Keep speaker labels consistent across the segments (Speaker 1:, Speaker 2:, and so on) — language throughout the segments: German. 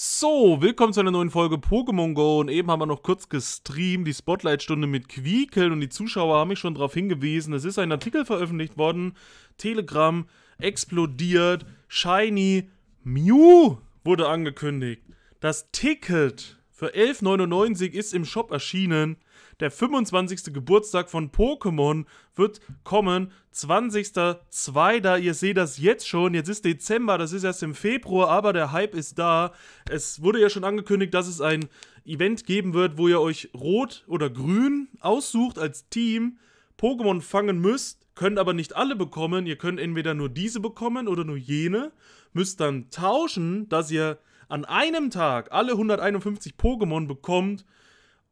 Speaker 1: So, willkommen zu einer neuen Folge Pokémon Go und eben haben wir noch kurz gestreamt, die Spotlight-Stunde mit Quiekel und die Zuschauer haben mich schon darauf hingewiesen, es ist ein Artikel veröffentlicht worden, Telegram explodiert, Shiny Mew wurde angekündigt. Das Ticket für 11,99 ist im Shop erschienen. Der 25. Geburtstag von Pokémon wird kommen. 20.02. Ihr seht das jetzt schon. Jetzt ist Dezember, das ist erst im Februar, aber der Hype ist da. Es wurde ja schon angekündigt, dass es ein Event geben wird, wo ihr euch rot oder grün aussucht als Team. Pokémon fangen müsst, könnt aber nicht alle bekommen. Ihr könnt entweder nur diese bekommen oder nur jene. Müsst dann tauschen, dass ihr an einem Tag alle 151 Pokémon bekommt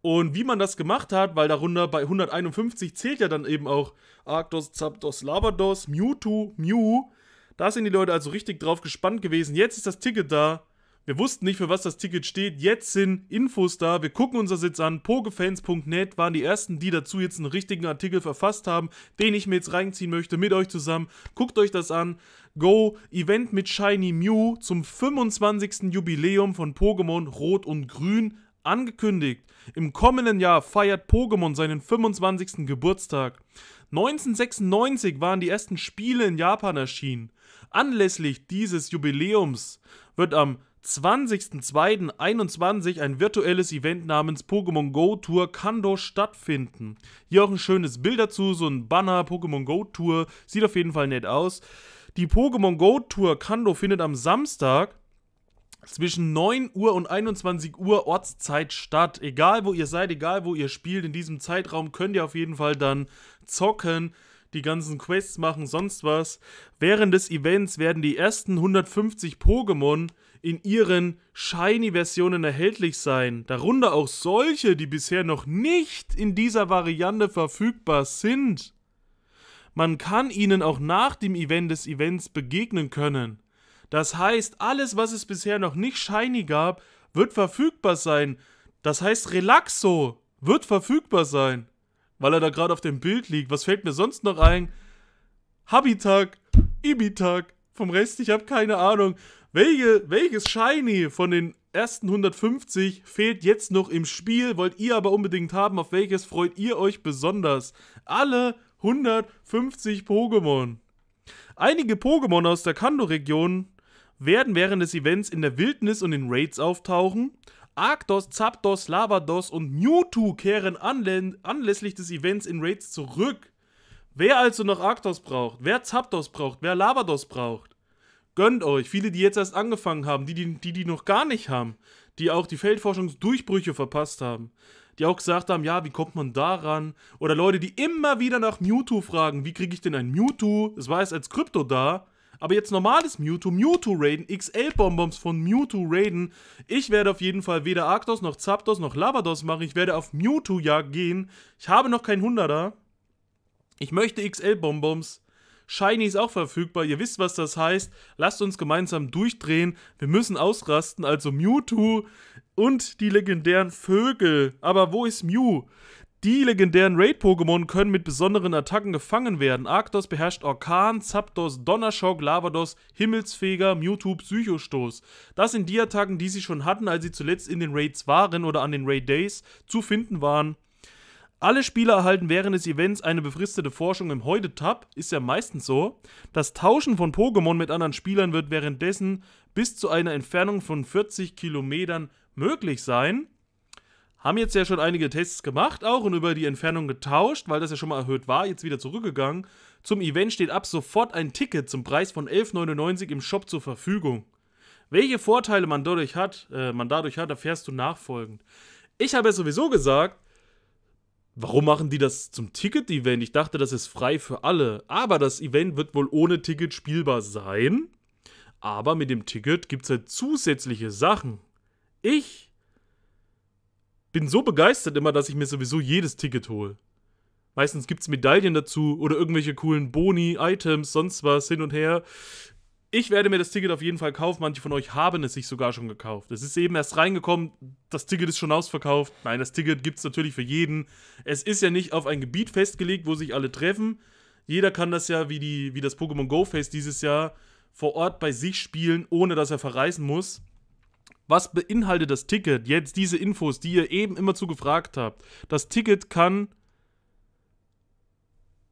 Speaker 1: und wie man das gemacht hat, weil darunter bei 151 zählt ja dann eben auch Arctos, Zapdos, Labados, Mewtwo, Mew. Da sind die Leute also richtig drauf gespannt gewesen. Jetzt ist das Ticket da. Wir wussten nicht, für was das Ticket steht. Jetzt sind Infos da. Wir gucken unser Sitz an. Pokefans.net waren die ersten, die dazu jetzt einen richtigen Artikel verfasst haben, den ich mir jetzt reinziehen möchte mit euch zusammen. Guckt euch das an. Go Event mit Shiny Mew zum 25. Jubiläum von Pokémon Rot und Grün angekündigt. Im kommenden Jahr feiert Pokémon seinen 25. Geburtstag. 1996 waren die ersten Spiele in Japan erschienen. Anlässlich dieses Jubiläums wird am 20.02.2021 ein virtuelles Event namens Pokémon Go Tour Kando stattfinden. Hier auch ein schönes Bild dazu, so ein Banner Pokémon Go Tour, sieht auf jeden Fall nett aus. Die Pokémon Go Tour Kando findet am Samstag, zwischen 9 Uhr und 21 Uhr Ortszeit statt. Egal wo ihr seid, egal wo ihr spielt, in diesem Zeitraum könnt ihr auf jeden Fall dann zocken, die ganzen Quests machen, sonst was. Während des Events werden die ersten 150 Pokémon in ihren Shiny-Versionen erhältlich sein. Darunter auch solche, die bisher noch nicht in dieser Variante verfügbar sind. Man kann ihnen auch nach dem Event des Events begegnen können. Das heißt, alles, was es bisher noch nicht shiny gab, wird verfügbar sein. Das heißt, Relaxo wird verfügbar sein. Weil er da gerade auf dem Bild liegt. Was fällt mir sonst noch ein? Habitag, Ibitag, vom Rest, ich habe keine Ahnung. Welche, welches Shiny von den ersten 150 fehlt jetzt noch im Spiel, wollt ihr aber unbedingt haben, auf welches freut ihr euch besonders? Alle 150 Pokémon. Einige Pokémon aus der kando region werden während des Events in der Wildnis und in Raids auftauchen. Arktos, Zapdos, Lavados und Mewtwo kehren anlässlich des Events in Raids zurück. Wer also noch Arktos braucht, wer Zapdos braucht, wer Lavados braucht, gönnt euch. Viele, die jetzt erst angefangen haben, die, die, die noch gar nicht haben, die auch die Feldforschungsdurchbrüche verpasst haben, die auch gesagt haben, ja, wie kommt man daran? Oder Leute, die immer wieder nach Mewtwo fragen, wie kriege ich denn ein Mewtwo? Es war jetzt als Krypto da. Aber jetzt normales Mewtwo, Mewtwo Raiden, XL-Bonbons von Mewtwo Raiden. Ich werde auf jeden Fall weder Arctos noch Zapdos noch Lavados machen. Ich werde auf mewtwo ja gehen. Ich habe noch kein 100er. Ich möchte XL-Bonbons. Shiny ist auch verfügbar. Ihr wisst, was das heißt. Lasst uns gemeinsam durchdrehen. Wir müssen ausrasten. Also Mewtwo und die legendären Vögel. Aber wo ist Mew? Die legendären Raid-Pokémon können mit besonderen Attacken gefangen werden. Arktos beherrscht Orkan, Zapdos, Donnerschock, Lavados, Himmelsfeger, Mewtwo, Psychostoß. Das sind die Attacken, die sie schon hatten, als sie zuletzt in den Raids waren oder an den Raid-Days zu finden waren. Alle Spieler erhalten während des Events eine befristete Forschung im Heute-Tab, ist ja meistens so. Das Tauschen von Pokémon mit anderen Spielern wird währenddessen bis zu einer Entfernung von 40 Kilometern möglich sein. Haben jetzt ja schon einige Tests gemacht auch und über die Entfernung getauscht, weil das ja schon mal erhöht war, jetzt wieder zurückgegangen. Zum Event steht ab sofort ein Ticket zum Preis von 11,99 im Shop zur Verfügung. Welche Vorteile man dadurch hat, äh, man dadurch hat, erfährst du nachfolgend. Ich habe ja sowieso gesagt, Warum machen die das zum Ticket-Event? Ich dachte, das ist frei für alle. Aber das Event wird wohl ohne Ticket spielbar sein. Aber mit dem Ticket gibt es halt zusätzliche Sachen. Ich bin so begeistert immer, dass ich mir sowieso jedes Ticket hole. Meistens gibt es Medaillen dazu oder irgendwelche coolen Boni, Items, sonst was, hin und her. Ich werde mir das Ticket auf jeden Fall kaufen. Manche von euch haben es sich sogar schon gekauft. Es ist eben erst reingekommen. Das Ticket ist schon ausverkauft. Nein, das Ticket gibt es natürlich für jeden. Es ist ja nicht auf ein Gebiet festgelegt, wo sich alle treffen. Jeder kann das ja wie, die, wie das Pokémon Go Fest dieses Jahr vor Ort bei sich spielen, ohne dass er verreisen muss was beinhaltet das Ticket? Jetzt diese Infos, die ihr eben immer zu gefragt habt. Das Ticket kann.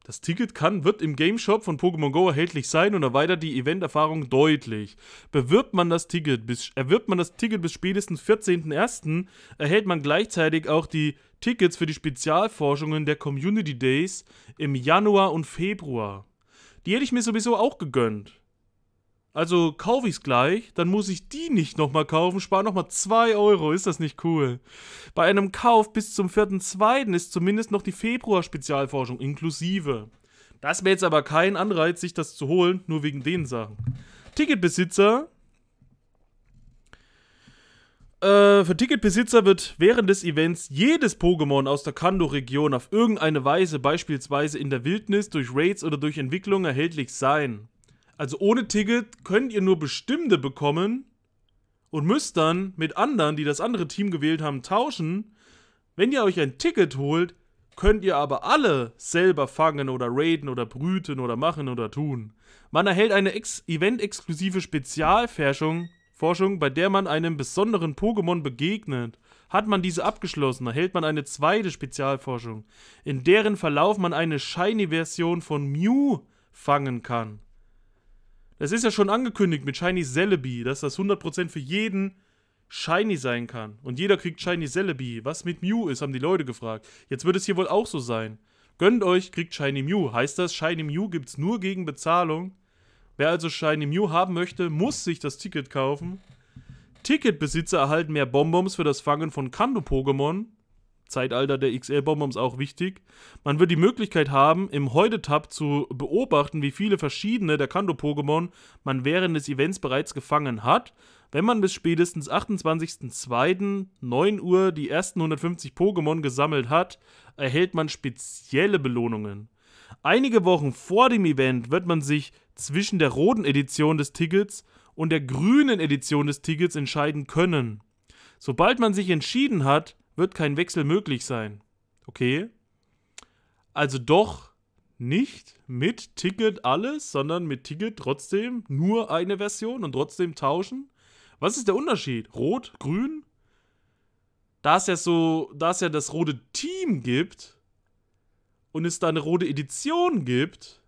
Speaker 1: Das Ticket kann, wird im Game Shop von Pokémon Go erhältlich sein und erweitert die Event-Erfahrung deutlich. Bewirbt man das Ticket bis, erwirbt man das Ticket bis spätestens 14.01., erhält man gleichzeitig auch die Tickets für die Spezialforschungen der Community Days im Januar und Februar. Die hätte ich mir sowieso auch gegönnt. Also kaufe ich es gleich, dann muss ich die nicht nochmal kaufen, spare nochmal 2 Euro. Ist das nicht cool? Bei einem Kauf bis zum 4.2. ist zumindest noch die Februar-Spezialforschung inklusive. Das wäre jetzt aber kein Anreiz, sich das zu holen, nur wegen den Sachen. Ticketbesitzer. Äh, für Ticketbesitzer wird während des Events jedes Pokémon aus der Kando-Region auf irgendeine Weise, beispielsweise in der Wildnis, durch Raids oder durch Entwicklung, erhältlich sein. Also ohne Ticket könnt ihr nur bestimmte bekommen und müsst dann mit anderen, die das andere Team gewählt haben, tauschen. Wenn ihr euch ein Ticket holt, könnt ihr aber alle selber fangen oder raiden oder brüten oder machen oder tun. Man erhält eine event-exklusive Spezialforschung, Forschung, bei der man einem besonderen Pokémon begegnet. Hat man diese abgeschlossen, erhält man eine zweite Spezialforschung, in deren Verlauf man eine Shiny-Version von Mew fangen kann. Das ist ja schon angekündigt mit Shiny Celebi, dass das 100% für jeden Shiny sein kann. Und jeder kriegt Shiny Celebi. Was mit Mew ist, haben die Leute gefragt. Jetzt wird es hier wohl auch so sein. Gönnt euch, kriegt Shiny Mew. Heißt das, Shiny Mew gibt es nur gegen Bezahlung. Wer also Shiny Mew haben möchte, muss sich das Ticket kaufen. Ticketbesitzer erhalten mehr Bonbons für das Fangen von Kando-Pokémon. Zeitalter der XL-Bonbons auch wichtig. Man wird die Möglichkeit haben, im Heute-Tab zu beobachten, wie viele verschiedene der Kanto-Pokémon man während des Events bereits gefangen hat. Wenn man bis spätestens 28.02. 9 Uhr die ersten 150 Pokémon gesammelt hat, erhält man spezielle Belohnungen. Einige Wochen vor dem Event wird man sich zwischen der roten Edition des Tickets und der grünen Edition des Tickets entscheiden können. Sobald man sich entschieden hat, wird kein Wechsel möglich sein. Okay. Also doch nicht mit Ticket alles, sondern mit Ticket trotzdem nur eine Version und trotzdem tauschen. Was ist der Unterschied? Rot, grün? Da es ja so, da es ja das rote Team gibt und es da eine rote Edition gibt,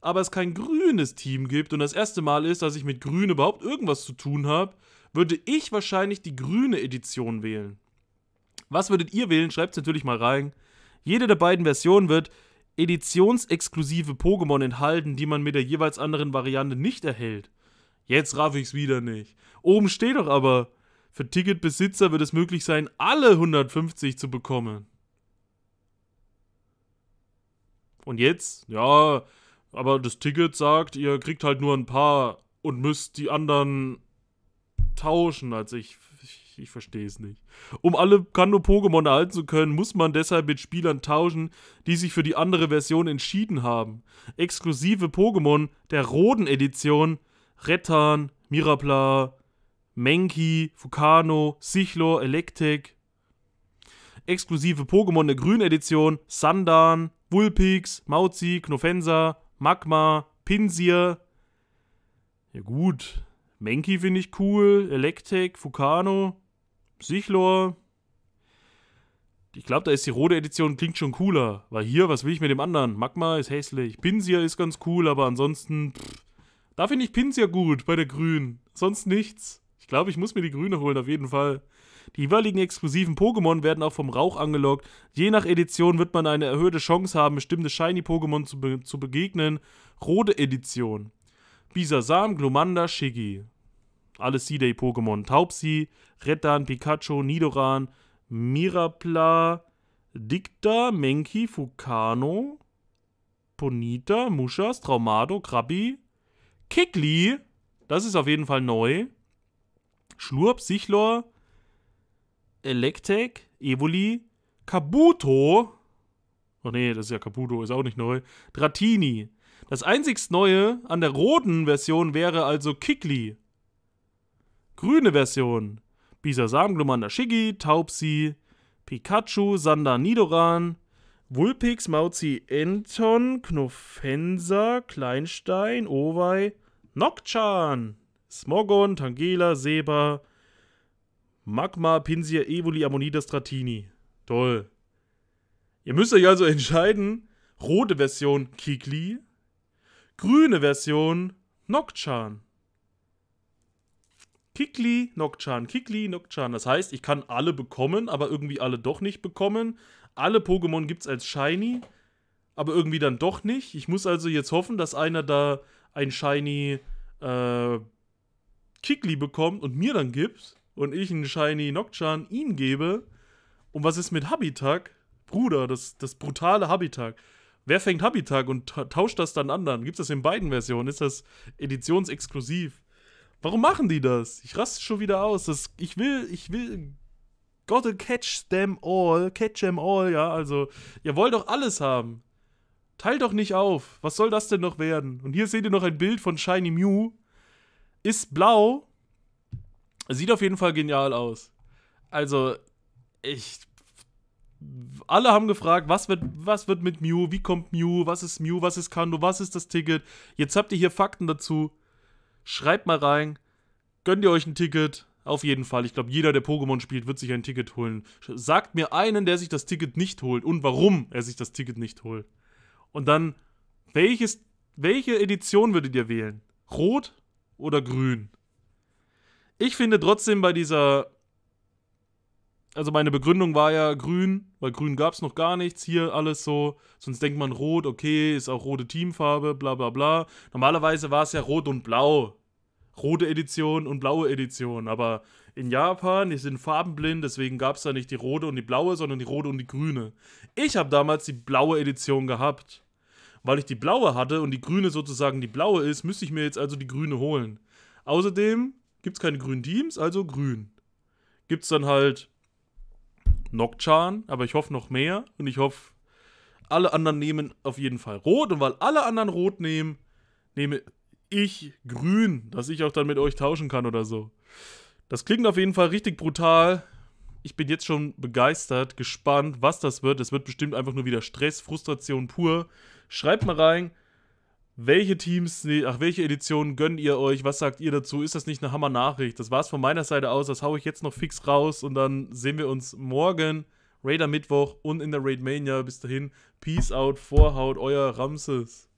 Speaker 1: aber es kein grünes Team gibt und das erste Mal ist, dass ich mit grün überhaupt irgendwas zu tun habe, würde ich wahrscheinlich die grüne Edition wählen. Was würdet ihr wählen? Schreibt es natürlich mal rein. Jede der beiden Versionen wird editionsexklusive Pokémon enthalten, die man mit der jeweils anderen Variante nicht erhält. Jetzt raff ich's wieder nicht. Oben steht doch aber, für Ticketbesitzer wird es möglich sein, alle 150 zu bekommen. Und jetzt? Ja, aber das Ticket sagt, ihr kriegt halt nur ein paar und müsst die anderen tauschen. Also ich ich, verstehe es nicht. Um alle Kando-Pokémon erhalten zu können, muss man deshalb mit Spielern tauschen, die sich für die andere Version entschieden haben. Exklusive Pokémon der roten Edition: Rettan, Mirapla, Menki, Fukano, Sichlor, Electek. Exklusive Pokémon der grünen Edition: Sandan, Wulpix, Mauzi, Knofensa, Magma, Pinsir. Ja, gut. Menki finde ich cool, Electek, Fukano. Sichlor. Ich glaube, da ist die rote Edition, klingt schon cooler. Weil hier, was will ich mit dem anderen? Magma ist hässlich. Pinsir ist ganz cool, aber ansonsten. Pff, da finde ich Pinsir gut bei der Grün. Sonst nichts. Ich glaube, ich muss mir die Grüne holen, auf jeden Fall. Die jeweiligen exklusiven Pokémon werden auch vom Rauch angelockt. Je nach Edition wird man eine erhöhte Chance haben, bestimmte Shiny-Pokémon zu, be zu begegnen. Rote Edition. Bisasam, Glomanda, Shiggy. Alles C-Day-Pokémon. Taubsi, Rettan, Pikachu, Nidoran, Mirapla, Dicta, Menki, Fukano, Ponita, Mushas, Traumado, Krabi, Kikli, das ist auf jeden Fall neu, Schlurp, Sichlor, Electek, Evoli, Kabuto, oh nee, das ist ja Kabuto, ist auch nicht neu, Dratini. Das einzigst Neue an der roten Version wäre also Kikli. Grüne Version. Bisasam, Glumanda Shiggy, Taubsi, Pikachu, Sander Nidoran, Wulpix, Mauzi, Enton, Knofenser, Kleinstein, Owei, Nokchan, Smogon, Tangela, Seba, Magma, Pinsir, Evoli, Ammonida, Stratini. Toll. Ihr müsst euch also entscheiden, rote Version Kikli, grüne Version Nokchan. Kikli, Nokchan, Kikli, Nokchan. Das heißt, ich kann alle bekommen, aber irgendwie alle doch nicht bekommen. Alle Pokémon gibt es als Shiny, aber irgendwie dann doch nicht. Ich muss also jetzt hoffen, dass einer da ein Shiny äh, Kikli bekommt und mir dann gibt und ich einen Shiny Nokchan ihm gebe. Und was ist mit Habitak? Bruder, das, das brutale Habitak. Wer fängt Habitak und tauscht das dann anderen? Gibt es das in beiden Versionen? Ist das editionsexklusiv? Warum machen die das? Ich raste schon wieder aus. Das, ich will, ich will. Gotta catch them all, catch them all, ja. Also, ihr wollt doch alles haben. Teilt doch nicht auf. Was soll das denn noch werden? Und hier seht ihr noch ein Bild von Shiny Mew. Ist blau. Sieht auf jeden Fall genial aus. Also, ich. Alle haben gefragt, was wird, was wird mit Mew, wie kommt Mew, was ist Mew, was ist Kando, was ist das Ticket. Jetzt habt ihr hier Fakten dazu Schreibt mal rein, gönnt ihr euch ein Ticket. Auf jeden Fall. Ich glaube, jeder, der Pokémon spielt, wird sich ein Ticket holen. Sagt mir einen, der sich das Ticket nicht holt und warum er sich das Ticket nicht holt. Und dann, welches, welche Edition würdet ihr wählen? Rot oder grün? Ich finde trotzdem bei dieser also meine Begründung war ja grün, weil grün gab es noch gar nichts, hier alles so, sonst denkt man rot, okay, ist auch rote Teamfarbe, bla bla bla. Normalerweise war es ja rot und blau, rote Edition und blaue Edition, aber in Japan, die sind farbenblind, deswegen gab es da nicht die rote und die blaue, sondern die rote und die grüne. Ich habe damals die blaue Edition gehabt. Weil ich die blaue hatte und die grüne sozusagen die blaue ist, müsste ich mir jetzt also die grüne holen. Außerdem gibt es keine grünen Teams, also grün. Gibt es dann halt Nokchan, aber ich hoffe noch mehr. Und ich hoffe, alle anderen nehmen auf jeden Fall rot. Und weil alle anderen rot nehmen, nehme ich grün, dass ich auch dann mit euch tauschen kann oder so. Das klingt auf jeden Fall richtig brutal. Ich bin jetzt schon begeistert, gespannt, was das wird. Es wird bestimmt einfach nur wieder Stress, Frustration pur. Schreibt mal rein, welche Teams, ach, welche Editionen gönnt ihr euch? Was sagt ihr dazu? Ist das nicht eine Hammer-Nachricht? Das war es von meiner Seite aus. Das haue ich jetzt noch fix raus und dann sehen wir uns morgen, Raider Mittwoch und in der Raid Mania. Bis dahin, Peace out, Vorhaut, euer Ramses.